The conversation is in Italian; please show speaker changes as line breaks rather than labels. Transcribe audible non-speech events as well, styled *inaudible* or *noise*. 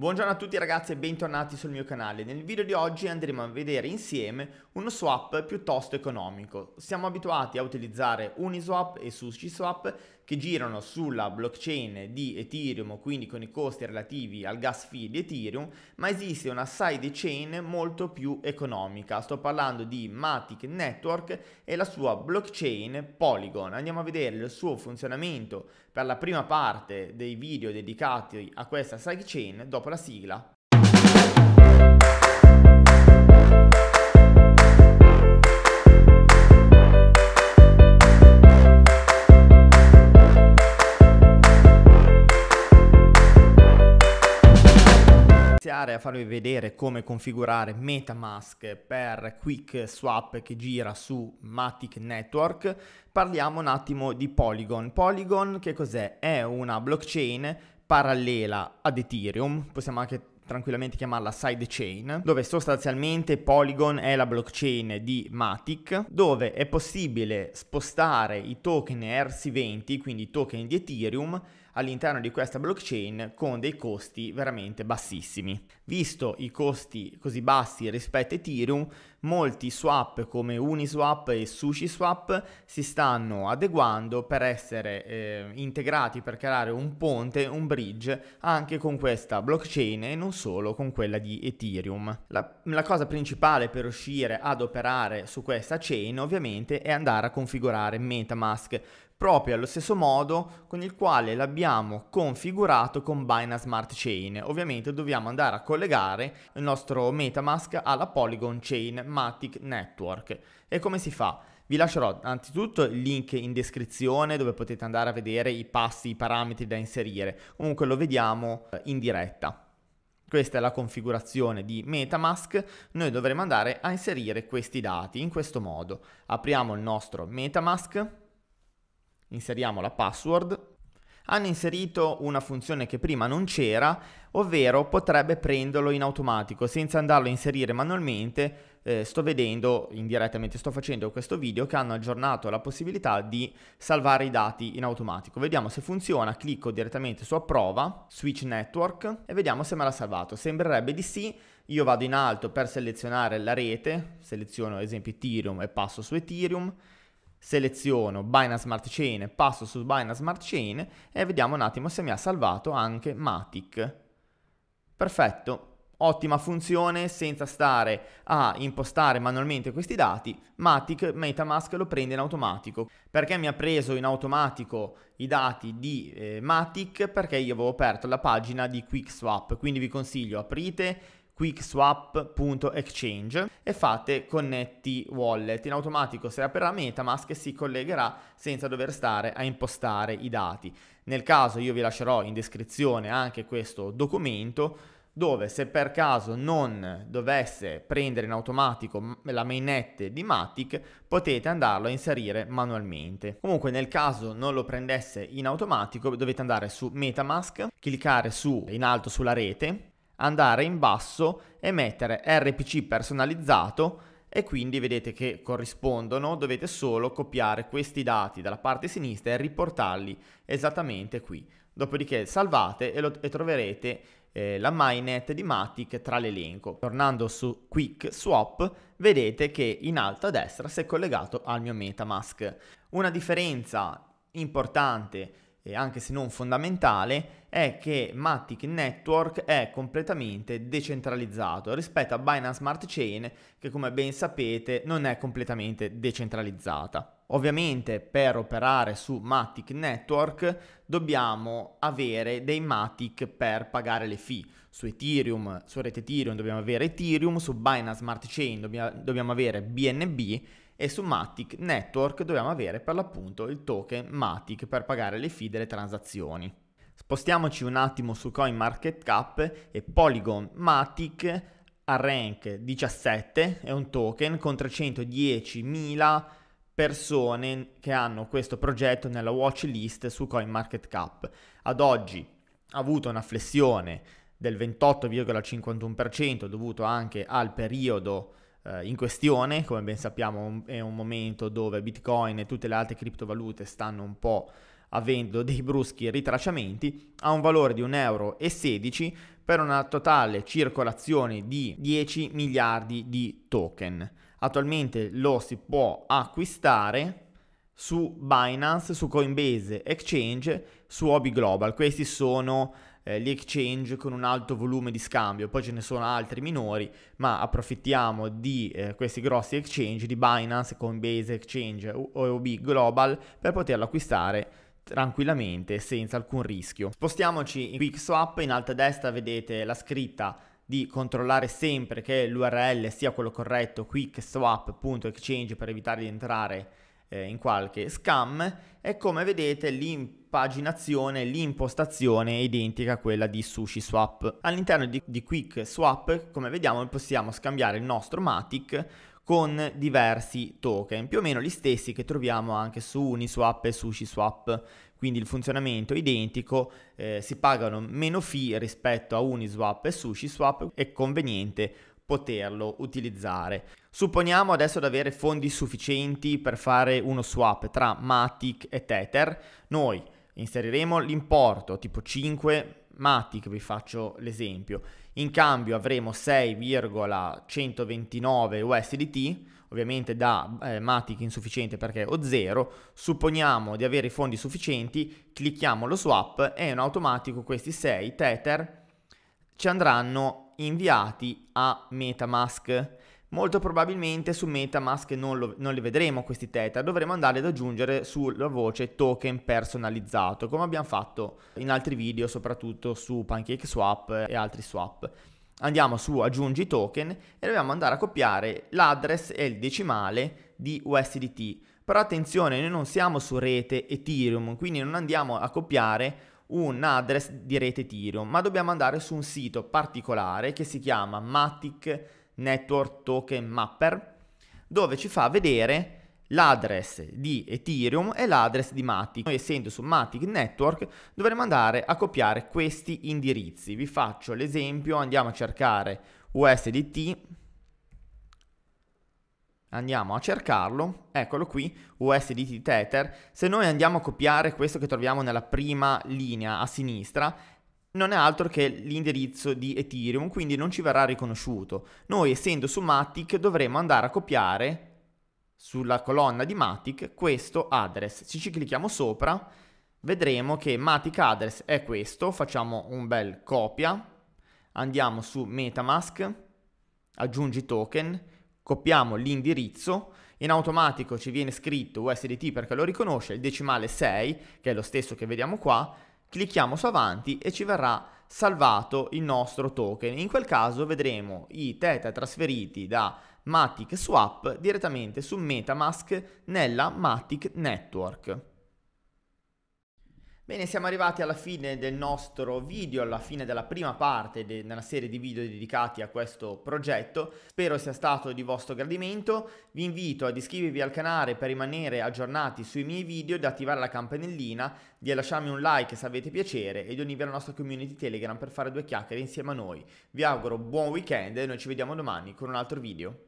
Buongiorno a tutti ragazzi e bentornati sul mio canale. Nel video di oggi andremo a vedere insieme uno swap piuttosto economico. Siamo abituati a utilizzare Uniswap e SushiSwap, che girano sulla blockchain di Ethereum, quindi con i costi relativi al gas fee di Ethereum, ma esiste una side chain molto più economica. Sto parlando di Matic Network e la sua blockchain Polygon. Andiamo a vedere il suo funzionamento per la prima parte dei video dedicati a questa sidechain dopo la sigla. andare a farvi vedere come configurare MetaMask per Quick Swap che gira su Matic Network, parliamo un attimo di Polygon. Polygon che cos'è? È una blockchain parallela ad Ethereum, possiamo anche tranquillamente chiamarla sidechain, dove sostanzialmente Polygon è la blockchain di Matic, dove è possibile spostare i token ERC20, quindi i token di Ethereum, all'interno di questa blockchain con dei costi veramente bassissimi. Visto i costi così bassi rispetto a Ethereum, molti swap come Uniswap e SushiSwap si stanno adeguando per essere eh, integrati, per creare un ponte, un bridge anche con questa blockchain e non solo con quella di Ethereum. La, la cosa principale per riuscire ad operare su questa chain ovviamente è andare a configurare MetaMask proprio allo stesso modo con il quale l'abbiamo configurato con Binance Smart Chain. Ovviamente dobbiamo andare a collegare il nostro Metamask alla Polygon Chain Matic Network. E come si fa? Vi lascerò anzitutto il link in descrizione dove potete andare a vedere i passi, i parametri da inserire. Comunque lo vediamo eh, in diretta. Questa è la configurazione di Metamask, noi dovremo andare a inserire questi dati in questo modo. Apriamo il nostro Metamask, inseriamo la password, hanno inserito una funzione che prima non c'era, ovvero potrebbe prenderlo in automatico senza andarlo a inserire manualmente. Eh, sto vedendo indirettamente, sto facendo questo video che hanno aggiornato la possibilità di salvare i dati in automatico. Vediamo se funziona, clicco direttamente su approva, switch network e vediamo se me l'ha salvato. Sembrerebbe di sì, io vado in alto per selezionare la rete, seleziono ad esempio Ethereum e passo su Ethereum seleziono Binance Smart Chain, passo su Binance Smart Chain e vediamo un attimo se mi ha salvato anche Matic. Perfetto, ottima funzione senza stare a impostare manualmente questi dati, Matic Metamask lo prende in automatico. Perché mi ha preso in automatico i dati di eh, Matic? Perché io avevo aperto la pagina di QuickSwap, quindi vi consiglio aprite quickswap.exchange e fate connetti wallet. In automatico si aprirà Metamask e si collegherà senza dover stare a impostare i dati. Nel caso io vi lascerò in descrizione anche questo documento dove se per caso non dovesse prendere in automatico la mainnet di Matic potete andarlo a inserire manualmente. Comunque nel caso non lo prendesse in automatico dovete andare su Metamask, cliccare su in alto sulla rete andare in basso e mettere RPC personalizzato e quindi vedete che corrispondono, dovete solo copiare questi dati dalla parte sinistra e riportarli esattamente qui. Dopodiché salvate e, lo, e troverete eh, la mynet di Matic tra l'elenco. Tornando su Quick Swap vedete che in alto a destra si è collegato al mio Metamask. Una differenza importante anche se non fondamentale, è che Matic Network è completamente decentralizzato rispetto a Binance Smart Chain che come ben sapete non è completamente decentralizzata. Ovviamente per operare su Matic Network dobbiamo avere dei Matic per pagare le fee. Su Ethereum, su rete Ethereum dobbiamo avere Ethereum, su Binance Smart Chain dobbiamo avere BNB e su Matic Network dobbiamo avere per l'appunto il token Matic per pagare le fee delle transazioni. Spostiamoci un attimo su CoinMarketCap e Polygon Matic a rank 17 è un token con 310.000 persone che hanno questo progetto nella watch list su CoinMarketCap. Ad oggi ha avuto una flessione del 28,51% dovuto anche al periodo eh, in questione, come ben sappiamo è un momento dove Bitcoin e tutte le altre criptovalute stanno un po' avendo *laughs* dei bruschi ritracciamenti, ha un valore di 1,16 euro per una totale circolazione di 10 miliardi di token. Attualmente lo si può acquistare su Binance, su Coinbase Exchange, su Hobby Global. Questi sono eh, gli exchange con un alto volume di scambio, poi ce ne sono altri minori, ma approfittiamo di eh, questi grossi exchange, di Binance, Coinbase Exchange, o OB Global, per poterlo acquistare tranquillamente senza alcun rischio. Spostiamoci in QuickSwap, in alto a destra vedete la scritta di controllare sempre che l'URL sia quello corretto, quickswap.exchange per evitare di entrare eh, in qualche scam e come vedete l'impaginazione, l'impostazione è identica a quella di SushiSwap. All'interno di, di QuickSwap, come vediamo, possiamo scambiare il nostro Matic con diversi token, più o meno gli stessi che troviamo anche su Uniswap e SushiSwap, quindi il funzionamento è identico, eh, si pagano meno fee rispetto a Uniswap e SushiSwap, è conveniente poterlo utilizzare. Supponiamo adesso di avere fondi sufficienti per fare uno swap tra Matic e Tether, noi inseriremo l'importo tipo 5 Matic, vi faccio l'esempio, in cambio avremo 6,129 USDT, ovviamente da eh, Matic insufficiente perché ho 0, supponiamo di avere i fondi sufficienti, clicchiamo lo swap e in automatico questi 6 Tether ci andranno inviati a Metamask. Molto probabilmente su Metamask non, lo, non, li vedremo questi tether, dovremo andare ad aggiungere sulla voce token personalizzato, come abbiamo fatto in altri video, soprattutto su PancakeSwap e altri swap. Andiamo su aggiungi token e dobbiamo andare a copiare l'address e il decimale di USDT. Però attenzione, noi non siamo su rete Ethereum, quindi non andiamo a copiare un address di rete Ethereum, ma dobbiamo andare su un sito particolare che si chiama Matic Network Token Mapper, dove ci fa vedere l'address di Ethereum e l'address di Matic. Noi essendo su Matic Network dovremo andare a copiare questi indirizzi. Vi faccio l'esempio, andiamo a cercare USDT andiamo a cercarlo, eccolo qui, USDT Tether, se noi andiamo a copiare questo che troviamo nella prima linea a sinistra, non è altro che l'indirizzo di Ethereum, quindi non ci verrà riconosciuto. Noi essendo su Matic dovremo andare a copiare sulla colonna di Matic questo address. Se ci clicchiamo sopra vedremo che Matic address è questo, facciamo un bel copia, andiamo su Metamask, aggiungi token copiamo l'indirizzo, in automatico ci viene scritto USDT perché lo riconosce, il decimale 6, che è lo stesso che vediamo qua, clicchiamo su avanti e ci verrà salvato il nostro token. In quel caso vedremo i teta trasferiti da Matic Swap direttamente su Metamask nella Matic Network. Bene, siamo arrivati alla fine del nostro video, alla fine della prima parte de- della serie di video dedicati a questo progetto. Spero sia stato di vostro gradimento. Vi invito ad iscrivervi al canale per rimanere aggiornati sui miei video, di attivare la campanellina, di lasciarmi un like se avete piacere e di unirvi alla nostra community Telegram per fare due chiacchiere insieme a noi. Vi auguro buon weekend e noi ci vediamo domani con un altro video.